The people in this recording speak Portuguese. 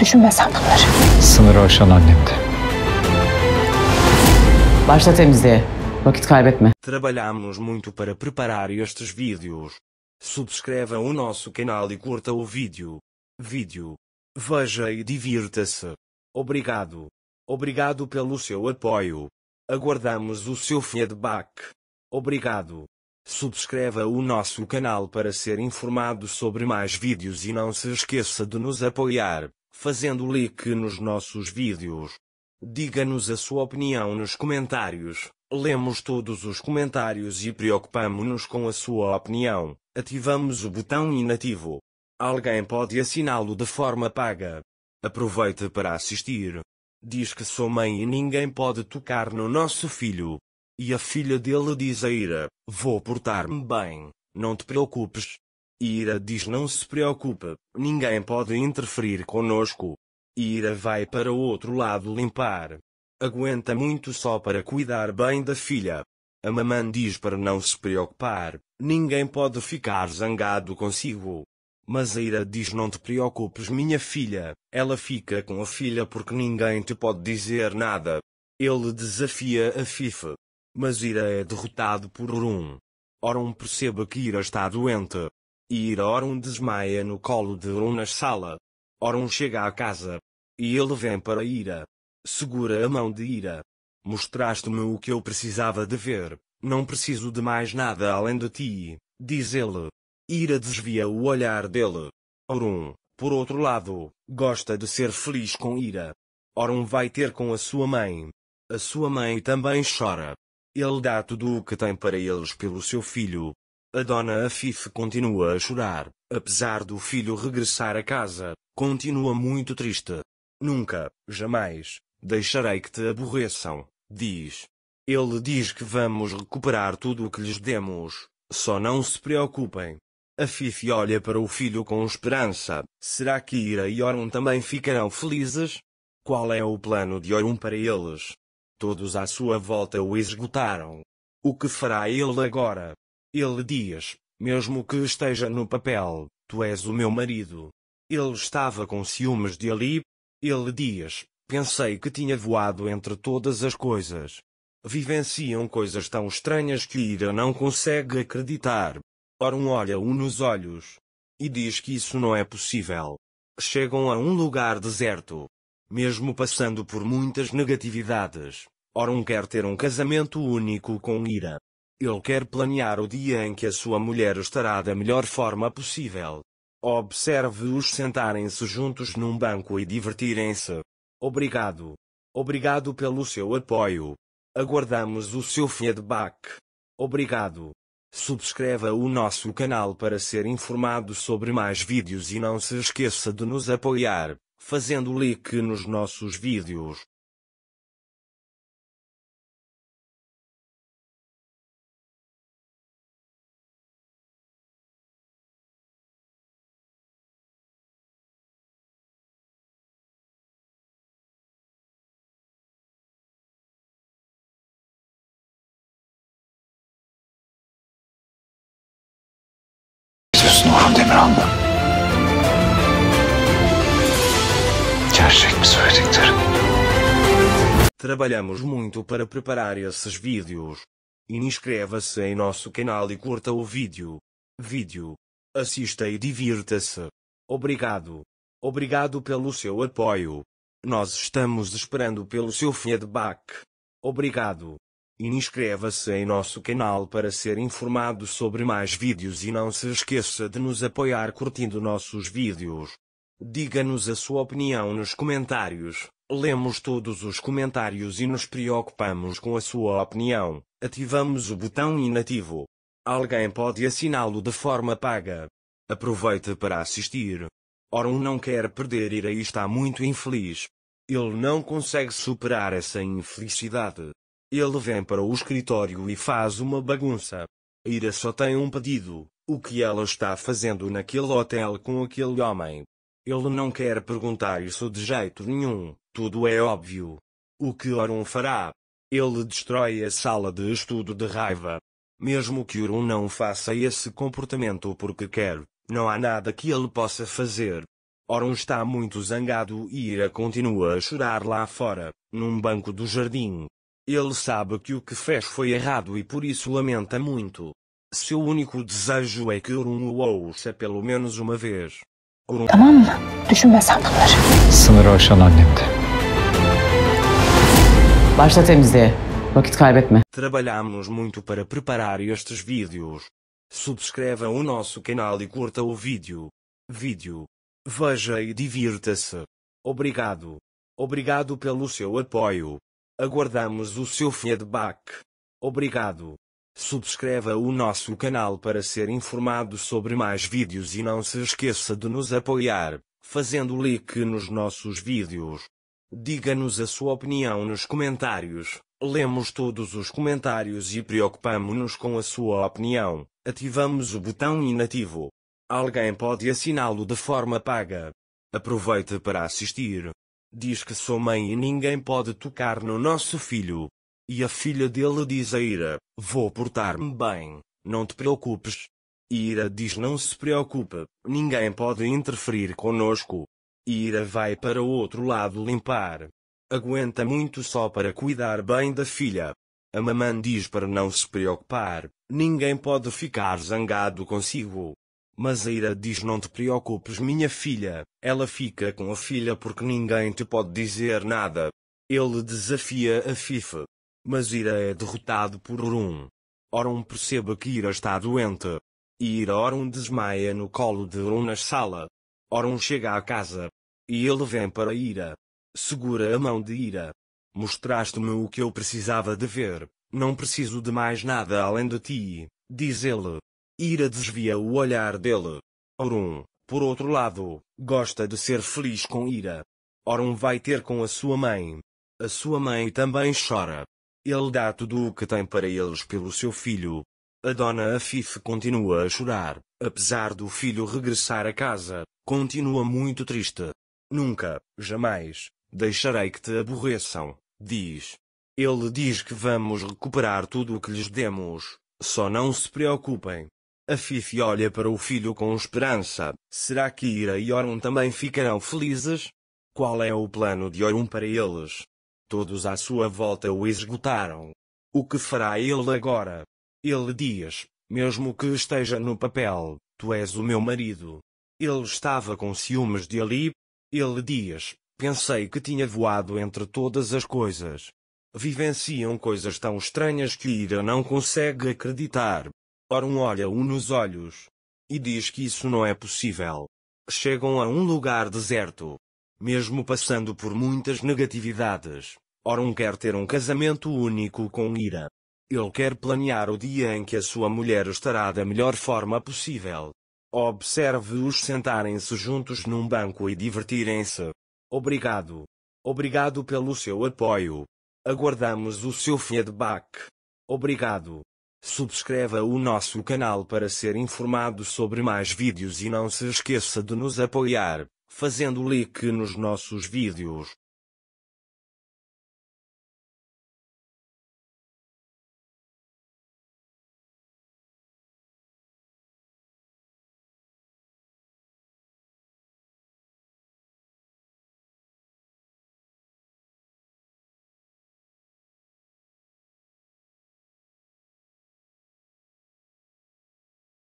Düşünme bunları. Sınırı aşan annemdi. Başla temizliğe. Vakit kaybetme. Trabalhamos muito para preparar estes vídeos. Subscreva o nosso canal e curta o vídeo. Vídeo. Veja e divirta-se. Obrigado. Obrigado pelo seu apoio. Aguardamos o seu feedback. Obrigado. Subscreva o nosso canal para ser informado sobre mais vídeos e não se esqueça de nos apoiar fazendo like nos nossos vídeos. Diga-nos a sua opinião nos comentários. Lemos todos os comentários e preocupamos-nos com a sua opinião. Ativamos o botão inativo. Alguém pode assiná-lo de forma paga. Aproveite para assistir. Diz que sou mãe e ninguém pode tocar no nosso filho. E a filha dele diz a Ira: Vou portar-me bem, não te preocupes. Ira diz não se preocupa, ninguém pode interferir conosco. Ira vai para o outro lado limpar. Aguenta muito só para cuidar bem da filha. A mamãe diz para não se preocupar, ninguém pode ficar zangado consigo. Mas a Ira diz não te preocupes minha filha, ela fica com a filha porque ninguém te pode dizer nada. Ele desafia a FIFA. Mas Ira é derrotado por Orum. Orum percebe que Ira está doente, e Orun desmaia no colo de Orun na sala. Orun chega à casa. E ele vem para Ira. Segura a mão de Ira. Mostraste-me o que eu precisava de ver. Não preciso de mais nada além de ti, diz ele. Ira desvia o olhar dele. Orun, por outro lado, gosta de ser feliz com Ira. Orun vai ter com a sua mãe. A sua mãe também chora. Ele dá tudo o que tem para eles pelo seu filho, a dona Afif continua a chorar, apesar do filho regressar a casa, continua muito triste. Nunca, jamais, deixarei que te aborreçam, diz. Ele diz que vamos recuperar tudo o que lhes demos, só não se preocupem. A Fifi olha para o filho com esperança. Será que Ira e Orun também ficarão felizes? Qual é o plano de Orun para eles? Todos à sua volta o esgotaram. O que fará ele agora? Ele diz: Mesmo que esteja no papel, tu és o meu marido. Ele estava com ciúmes de Ali. Ele diz: Pensei que tinha voado entre todas as coisas. Vivenciam coisas tão estranhas que Ira não consegue acreditar. Oram olha-o nos olhos e diz que isso não é possível. Chegam a um lugar deserto. Mesmo passando por muitas negatividades, Orum quer ter um casamento único com Ira. Ele quer planear o dia em que a sua mulher estará da melhor forma possível. Observe-os sentarem-se juntos num banco e divertirem-se. Obrigado. Obrigado pelo seu apoio. Aguardamos o seu feedback. Obrigado. Subscreva o nosso canal para ser informado sobre mais vídeos e não se esqueça de nos apoiar, fazendo like nos nossos vídeos. Demirhan'la. Gerçek mi Trabalhamos muito para preparar esses vídeos. Inscreva-se em nosso canal e curta o vídeo. Vídeo. Assista e divirta-se. Obrigado. Obrigado pelo seu apoio. Nós estamos esperando pelo seu feedback. Obrigado. Inscreva-se em nosso canal para ser informado sobre mais vídeos e não se esqueça de nos apoiar curtindo nossos vídeos. Diga-nos a sua opinião nos comentários. Lemos todos os comentários e nos preocupamos com a sua opinião. Ativamos o botão inativo. Alguém pode assiná-lo de forma paga. Aproveite para assistir. Oron não quer perder Ira e está muito infeliz. Ele não consegue superar essa infelicidade. Ele vem para o escritório e faz uma bagunça. Ira só tem um pedido: o que ela está fazendo naquele hotel com aquele homem? Ele não quer perguntar isso de jeito nenhum, tudo é óbvio. O que Orun fará? Ele destrói a sala de estudo de raiva. Mesmo que Orun não faça esse comportamento porque quer, não há nada que ele possa fazer. Orun está muito zangado e Ira continua a chorar lá fora, num banco do jardim. Ele sabe que o que fez foi errado e por isso lamenta muito. Seu único desejo é que Orun o ouça pelo menos uma vez. Orun... Tamam mı? Düşünme sen bunları. Sınırı aşan annemdi. Başla temizliğe. Vakit kaybetme. Trabalhamos muito para preparar estes vídeos. Subscreva o nosso canal e curta o vídeo. Vídeo. Veja e divirta-se. Obrigado. Obrigado pelo seu apoio. Aguardamos o seu feedback. Obrigado. Subscreva o nosso canal para ser informado sobre mais vídeos e não se esqueça de nos apoiar, fazendo like nos nossos vídeos. Diga-nos a sua opinião nos comentários. Lemos todos os comentários e preocupamos-nos com a sua opinião. Ativamos o botão inativo. Alguém pode assiná-lo de forma paga. Aproveite para assistir. Diz que sou mãe e ninguém pode tocar no nosso filho. E a filha dele diz a Ira: Vou portar-me bem, não te preocupes. Ira diz: Não se preocupe, ninguém pode interferir conosco. Ira vai para o outro lado limpar. Aguenta muito só para cuidar bem da filha. A mamãe diz para não se preocupar, ninguém pode ficar zangado consigo. Mas a ira diz: Não te preocupes, minha filha. Ela fica com a filha porque ninguém te pode dizer nada. Ele desafia a FIFA. Mas Ira é derrotado por Orun. Orun percebe que Ira está doente. E Ira Orun desmaia no colo de Orun na sala. Orun chega à casa. E ele vem para Ira. Segura a mão de Ira. Mostraste-me o que eu precisava de ver. Não preciso de mais nada além de ti, diz ele. Ira desvia o olhar dele. Orun, por outro lado, gosta de ser feliz com Ira. Orun vai ter com a sua mãe. A sua mãe também chora. Ele dá tudo o que tem para eles pelo seu filho. A dona Afif continua a chorar, apesar do filho regressar a casa, continua muito triste. Nunca, jamais, deixarei que te aborreçam, diz. Ele diz que vamos recuperar tudo o que lhes demos, só não se preocupem. A Fifi olha para o filho com esperança. Será que Ira e Orun também ficarão felizes? Qual é o plano de Orun para eles? Todos à sua volta o esgotaram. O que fará ele agora? Ele diz, mesmo que esteja no papel, tu és o meu marido. Ele estava com ciúmes de Ali. Ele diz, pensei que tinha voado entre todas as coisas. Vivenciam coisas tão estranhas que Ira não consegue acreditar. Oram olha um nos olhos e diz que isso não é possível. Chegam a um lugar deserto. Mesmo passando por muitas negatividades, Oram quer ter um casamento único com Ira. Ele quer planear o dia em que a sua mulher estará da melhor forma possível. Observe-os sentarem-se juntos num banco e divertirem-se. Obrigado. Obrigado pelo seu apoio. Aguardamos o seu feedback. Obrigado. Subscreva o nosso canal para ser informado sobre mais vídeos e não se esqueça de nos apoiar, fazendo like nos nossos vídeos.